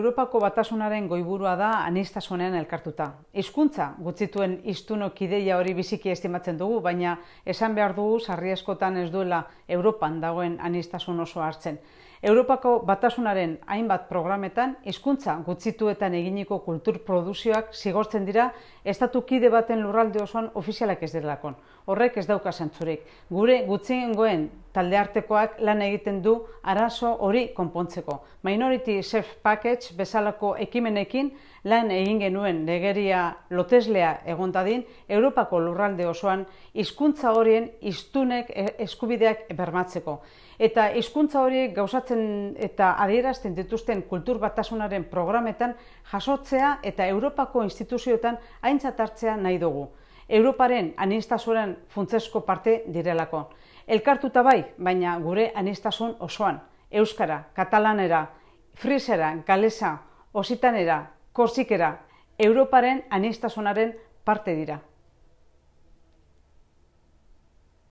Europako batasunaren goiburua da anistasunean elkartuta. Hizkuntza gutzituen istuno kideia hori biziki estimatzen dugu, baina esan behar dugu sarri ez duela Europan dagoen anistasun oso hartzen. Europako batasunaren hainbat programetan hizkuntza gutzituetan eginiko kulturproduzioak zigortzen dira estatu kide baten lurralde osoan ofizialak ez delakon. Horrek ez dauka zentzurik. Gure gutzingoen taldeartekoak lan egiten du arazo hori konpontzeko. Minority Safe Package bezalako ekimenekin lan egin genuen legeria loteslea egontadin Europako lurralde osoan hizkuntza horien istunek e, eskubideak bermatzeko eta hizkuntza horiek gauzatzen eta adierazten dituzten kultur batasunaren programetan jasotzea eta Europako instituzioetan aintzat hartzea nahi dugu Europaren anistasunaren funtzesko parte direlako elkartuta bai baina gure anistasun osoan euskara katalanera Frisera, Galesa, Ositanera, Korsikera, Europaren anistasunaren parte dira.